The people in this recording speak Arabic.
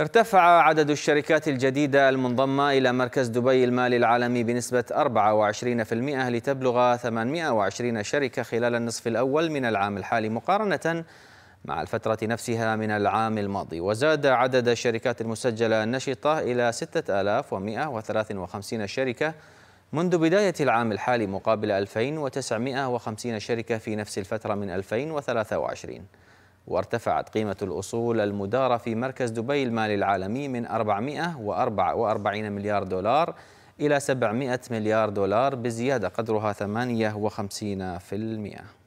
ارتفع عدد الشركات الجديدة المنضمة إلى مركز دبي المالي العالمي بنسبة 24% لتبلغ 820 شركة خلال النصف الأول من العام الحالي مقارنة مع الفترة نفسها من العام الماضي وزاد عدد الشركات المسجلة النشطة إلى 6153 شركة منذ بداية العام الحالي مقابل 2950 شركة في نفس الفترة من 2023 وارتفعت قيمة الأصول المدارة في مركز دبي المالي العالمي من 444 مليار دولار إلى 700 مليار دولار بزيادة قدرها 58%